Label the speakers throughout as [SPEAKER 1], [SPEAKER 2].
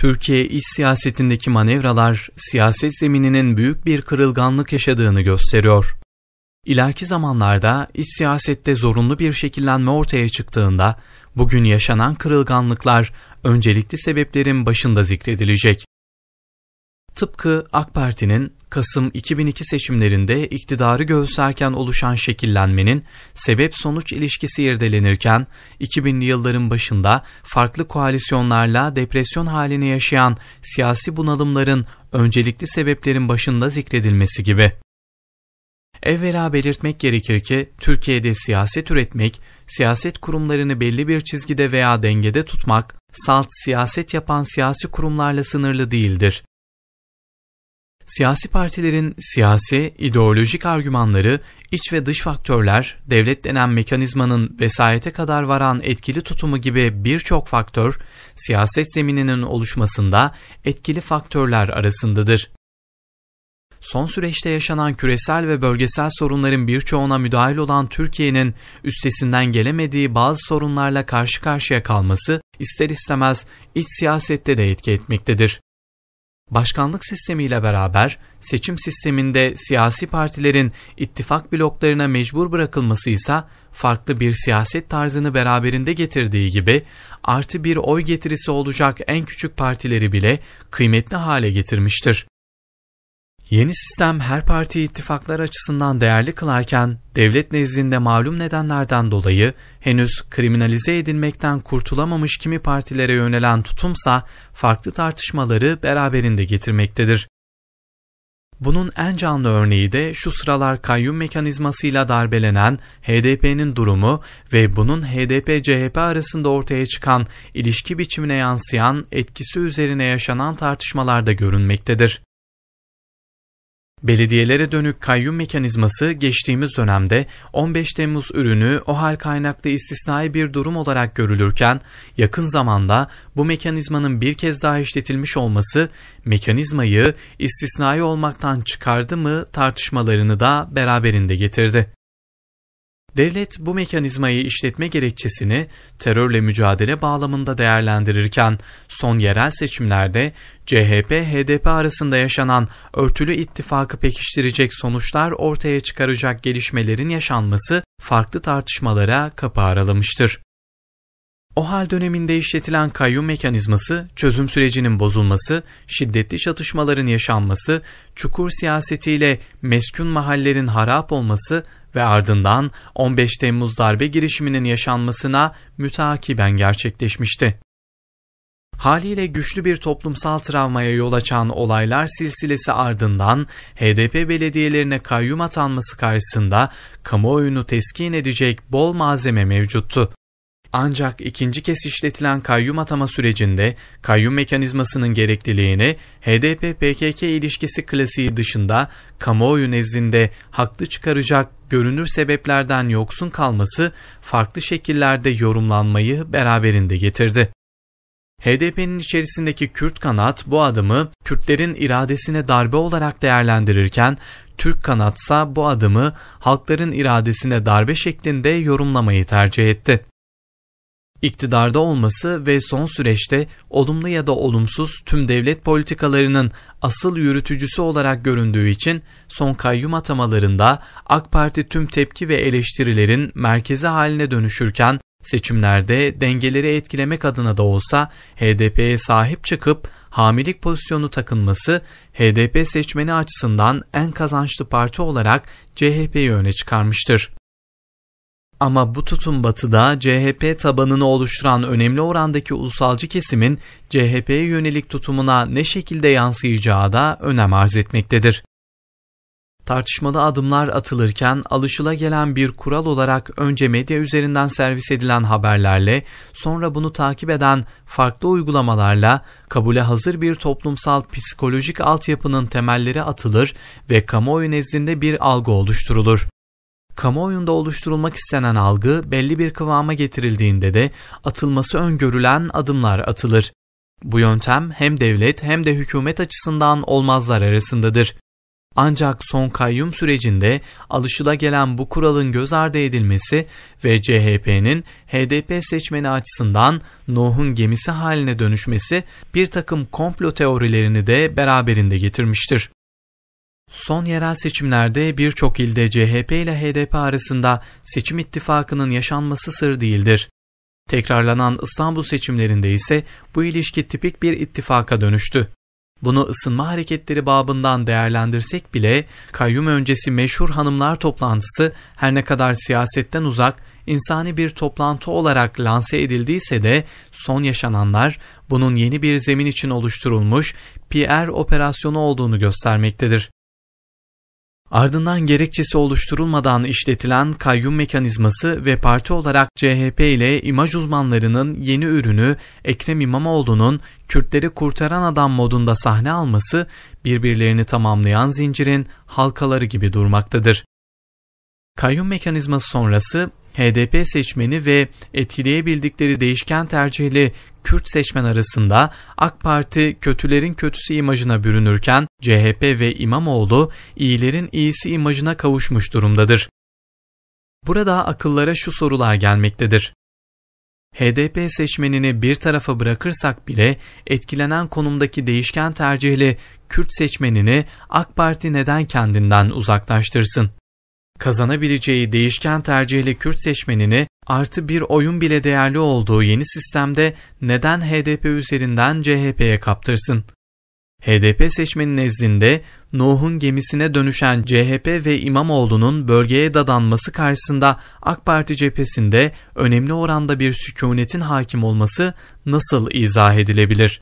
[SPEAKER 1] Türkiye iş siyasetindeki manevralar siyaset zemininin büyük bir kırılganlık yaşadığını gösteriyor. İleriki zamanlarda iş siyasette zorunlu bir şekillenme ortaya çıktığında bugün yaşanan kırılganlıklar öncelikli sebeplerin başında zikredilecek. Tıpkı AK Parti'nin Kasım 2002 seçimlerinde iktidarı göğüslerken oluşan şekillenmenin sebep-sonuç ilişkisi irdelenirken 2000'li yılların başında farklı koalisyonlarla depresyon halini yaşayan siyasi bunalımların öncelikli sebeplerin başında zikredilmesi gibi. Evvela belirtmek gerekir ki Türkiye'de siyaset üretmek, siyaset kurumlarını belli bir çizgide veya dengede tutmak, salt siyaset yapan siyasi kurumlarla sınırlı değildir. Siyasi partilerin siyasi, ideolojik argümanları, iç ve dış faktörler, devlet denen mekanizmanın vesayete kadar varan etkili tutumu gibi birçok faktör, siyaset zemininin oluşmasında etkili faktörler arasındadır. Son süreçte yaşanan küresel ve bölgesel sorunların birçoğuna müdahil olan Türkiye'nin üstesinden gelemediği bazı sorunlarla karşı karşıya kalması ister istemez iç siyasette de etki etmektedir. Başkanlık sistemiyle beraber seçim sisteminde siyasi partilerin ittifak bloklarına mecbur bırakılması ise farklı bir siyaset tarzını beraberinde getirdiği gibi artı bir oy getirisi olacak en küçük partileri bile kıymetli hale getirmiştir. Yeni sistem her parti ittifaklar açısından değerli kılarken devlet nezdinde malum nedenlerden dolayı henüz kriminalize edilmekten kurtulamamış kimi partilere yönelen tutumsa farklı tartışmaları beraberinde getirmektedir. Bunun en canlı örneği de şu sıralar kayyum mekanizmasıyla darbelenen HDP'nin durumu ve bunun HDP-CHP arasında ortaya çıkan ilişki biçimine yansıyan etkisi üzerine yaşanan tartışmalarda görünmektedir. Belediyelere dönük kayyum mekanizması geçtiğimiz dönemde 15 Temmuz ürünü o hal kaynaklı istisnai bir durum olarak görülürken yakın zamanda bu mekanizmanın bir kez daha işletilmiş olması mekanizmayı istisnai olmaktan çıkardı mı tartışmalarını da beraberinde getirdi. Devlet bu mekanizmayı işletme gerekçesini terörle mücadele bağlamında değerlendirirken son yerel seçimlerde CHP-HDP arasında yaşanan örtülü ittifakı pekiştirecek sonuçlar ortaya çıkaracak gelişmelerin yaşanması farklı tartışmalara kapı aralamıştır. O hal döneminde işletilen kayyum mekanizması, çözüm sürecinin bozulması, şiddetli çatışmaların yaşanması, çukur siyasetiyle meskun mahallerin harap olması ve ardından 15 Temmuz darbe girişiminin yaşanmasına mütakiben gerçekleşmişti. Haliyle güçlü bir toplumsal travmaya yol açan olaylar silsilesi ardından HDP belediyelerine kayyum atanması karşısında kamuoyunu teskin edecek bol malzeme mevcuttu. Ancak ikinci kez işletilen kayyum atama sürecinde kayyum mekanizmasının gerekliliğini HDP-PKK ilişkisi klasiği dışında kamuoyu nezdinde haklı çıkaracak görünür sebeplerden yoksun kalması farklı şekillerde yorumlanmayı beraberinde getirdi. HDP'nin içerisindeki Kürt kanat bu adımı Kürtlerin iradesine darbe olarak değerlendirirken Türk kanatsa bu adımı halkların iradesine darbe şeklinde yorumlamayı tercih etti. İktidarda olması ve son süreçte olumlu ya da olumsuz tüm devlet politikalarının asıl yürütücüsü olarak göründüğü için son kayyum atamalarında AK Parti tüm tepki ve eleştirilerin merkezi haline dönüşürken seçimlerde dengeleri etkilemek adına da olsa HDP'ye sahip çıkıp hamilik pozisyonu takınması HDP seçmeni açısından en kazançlı parti olarak CHP'yi öne çıkarmıştır. Ama bu tutum batıda CHP tabanını oluşturan önemli orandaki ulusalcı kesimin CHP'ye yönelik tutumuna ne şekilde yansıyacağı da önem arz etmektedir. Tartışmalı adımlar atılırken alışıla gelen bir kural olarak önce medya üzerinden servis edilen haberlerle, sonra bunu takip eden farklı uygulamalarla kabule hazır bir toplumsal psikolojik altyapının temelleri atılır ve kamuoyu nezdinde bir algı oluşturulur kamuoyunda oluşturulmak istenen algı belli bir kıvama getirildiğinde de atılması öngörülen adımlar atılır. Bu yöntem hem devlet hem de hükümet açısından olmazlar arasındadır. Ancak son kayyum sürecinde alışıla bu kuralın göz ardı edilmesi ve CHP'nin HDP seçmeni açısından Nuh'un gemisi haline dönüşmesi bir takım komplo teorilerini de beraberinde getirmiştir. Son yerel seçimlerde birçok ilde CHP ile HDP arasında seçim ittifakının yaşanması sır değildir. Tekrarlanan İstanbul seçimlerinde ise bu ilişki tipik bir ittifaka dönüştü. Bunu ısınma hareketleri babından değerlendirsek bile kayyum öncesi meşhur hanımlar toplantısı her ne kadar siyasetten uzak insani bir toplantı olarak lanse edildiyse de son yaşananlar bunun yeni bir zemin için oluşturulmuş PR operasyonu olduğunu göstermektedir. Ardından gerekçesi oluşturulmadan işletilen kayyum mekanizması ve parti olarak CHP ile imaj uzmanlarının yeni ürünü Ekrem İmamoğlu'nun Kürtleri kurtaran adam modunda sahne alması birbirlerini tamamlayan zincirin halkaları gibi durmaktadır. Kayyum mekanizması sonrası HDP seçmeni ve etkileyebildikleri değişken tercihli Kürt seçmen arasında AK Parti kötülerin kötüsü imajına bürünürken CHP ve İmamoğlu iyilerin iyisi imajına kavuşmuş durumdadır. Burada akıllara şu sorular gelmektedir. HDP seçmenini bir tarafa bırakırsak bile etkilenen konumdaki değişken tercihli Kürt seçmenini AK Parti neden kendinden uzaklaştırsın? kazanabileceği değişken tercihli Kürt seçmenini artı bir oyun bile değerli olduğu yeni sistemde neden HDP üzerinden CHP'ye kaptırsın? HDP seçmenin nezdinde Nuh'un gemisine dönüşen CHP ve İmamoğlu'nun bölgeye dadanması karşısında AK Parti cephesinde önemli oranda bir sükunetin hakim olması nasıl izah edilebilir?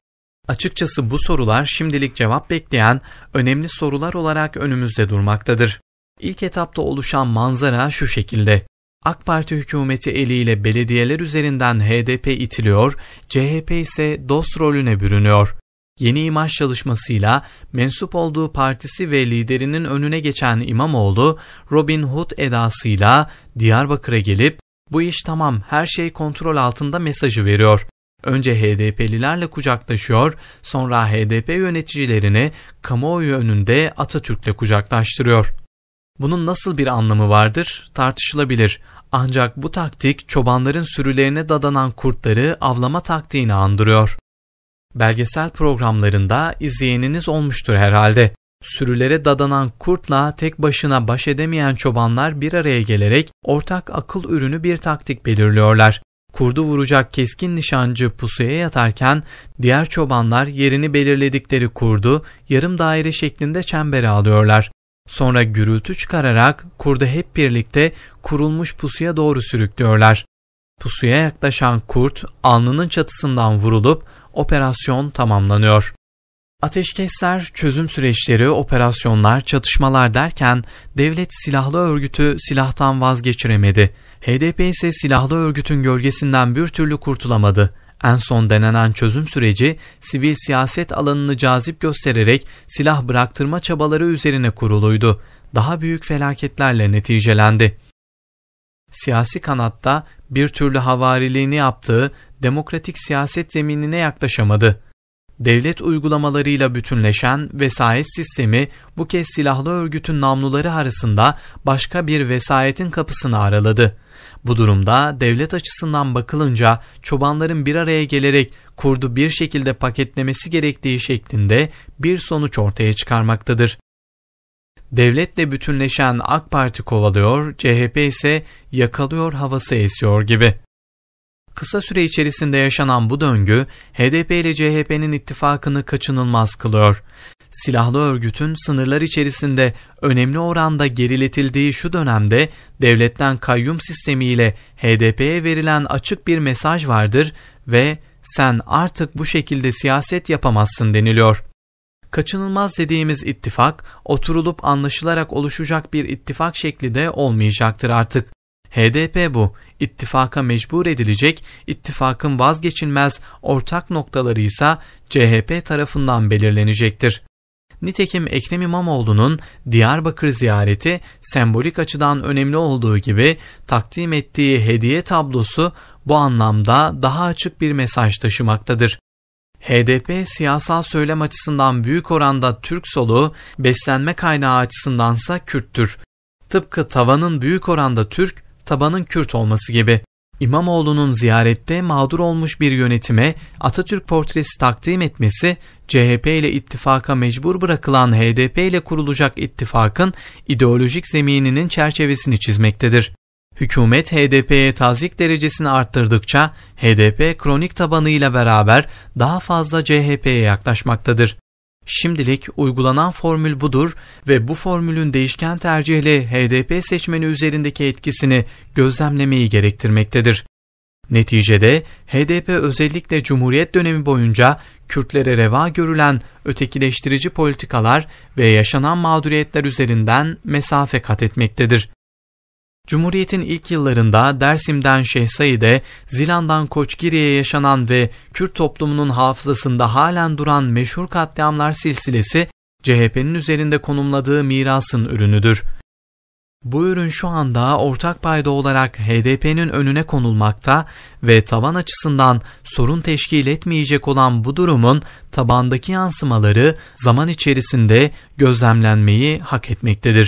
[SPEAKER 1] Açıkçası bu sorular şimdilik cevap bekleyen önemli sorular olarak önümüzde durmaktadır. İlk etapta oluşan manzara şu şekilde. AK Parti hükümeti eliyle belediyeler üzerinden HDP itiliyor, CHP ise dost rolüne bürünüyor. Yeni imaj çalışmasıyla mensup olduğu partisi ve liderinin önüne geçen İmamoğlu, Robin Hood edasıyla Diyarbakır'a gelip bu iş tamam her şey kontrol altında mesajı veriyor. Önce HDP'lilerle kucaklaşıyor, sonra HDP yöneticilerini kamuoyu önünde Atatürk'le kucaklaştırıyor. Bunun nasıl bir anlamı vardır tartışılabilir. Ancak bu taktik çobanların sürülerine dadanan kurtları avlama taktiğini andırıyor. Belgesel programlarında izleyeniniz olmuştur herhalde. Sürülere dadanan kurtla tek başına baş edemeyen çobanlar bir araya gelerek ortak akıl ürünü bir taktik belirliyorlar. Kurdu vuracak keskin nişancı pusuya yatarken diğer çobanlar yerini belirledikleri kurdu yarım daire şeklinde çembere alıyorlar. Sonra gürültü çıkararak kurdu hep birlikte kurulmuş pusuya doğru sürüklüyorlar. Pusuya yaklaşan kurt alnının çatısından vurulup operasyon tamamlanıyor. Ateşkesler, çözüm süreçleri, operasyonlar, çatışmalar derken devlet silahlı örgütü silahtan vazgeçiremedi. HDP ise silahlı örgütün gölgesinden bir türlü kurtulamadı. En son denenen çözüm süreci sivil siyaset alanını cazip göstererek silah bıraktırma çabaları üzerine kuruluydu. Daha büyük felaketlerle neticelendi. Siyasi kanatta bir türlü havariliğini yaptığı demokratik siyaset zeminine yaklaşamadı. Devlet uygulamalarıyla bütünleşen vesayet sistemi bu kez silahlı örgütün namluları arasında başka bir vesayetin kapısını araladı.'' Bu durumda devlet açısından bakılınca çobanların bir araya gelerek kurdu bir şekilde paketlemesi gerektiği şeklinde bir sonuç ortaya çıkarmaktadır. Devletle bütünleşen AK Parti kovalıyor, CHP ise yakalıyor havası esiyor gibi. Kısa süre içerisinde yaşanan bu döngü HDP ile CHP'nin ittifakını kaçınılmaz kılıyor. Silahlı örgütün sınırlar içerisinde önemli oranda geriletildiği şu dönemde devletten kayyum sistemiyle HDP'ye verilen açık bir mesaj vardır ve sen artık bu şekilde siyaset yapamazsın deniliyor. Kaçınılmaz dediğimiz ittifak oturulup anlaşılarak oluşacak bir ittifak şekli de olmayacaktır artık. HDP bu ittifaka mecbur edilecek, ittifakın vazgeçilmez ortak noktaları ise CHP tarafından belirlenecektir. Nitekim Ekrem İmamoğlu'nun Diyarbakır ziyareti sembolik açıdan önemli olduğu gibi takdim ettiği hediye tablosu bu anlamda daha açık bir mesaj taşımaktadır. HDP siyasal söylem açısından büyük oranda Türk solu, beslenme kaynağı açısındansa Kürttür. Tıpkı tavanın büyük oranda Türk, tabanın Kürt olması gibi. İmamoğlu'nun ziyarette mağdur olmuş bir yönetime Atatürk portresi takdim etmesi, CHP ile ittifaka mecbur bırakılan HDP ile kurulacak ittifakın ideolojik zemininin çerçevesini çizmektedir. Hükümet HDP'ye tazik derecesini arttırdıkça HDP kronik tabanıyla beraber daha fazla CHP'ye yaklaşmaktadır. Şimdilik uygulanan formül budur ve bu formülün değişken tercihli HDP seçmeni üzerindeki etkisini gözlemlemeyi gerektirmektedir. Neticede HDP özellikle Cumhuriyet dönemi boyunca Kürtlere reva görülen ötekileştirici politikalar ve yaşanan mağduriyetler üzerinden mesafe kat etmektedir. Cumhuriyet'in ilk yıllarında Dersim'den şehzade, Zilan'dan Koçgiri'ye yaşanan ve Kürt toplumunun hafızasında halen duran meşhur katliamlar silsilesi CHP'nin üzerinde konumladığı mirasın ürünüdür. Bu ürün şu anda ortak payda olarak HDP'nin önüne konulmakta ve taban açısından sorun teşkil etmeyecek olan bu durumun tabandaki yansımaları zaman içerisinde gözlemlenmeyi hak etmektedir.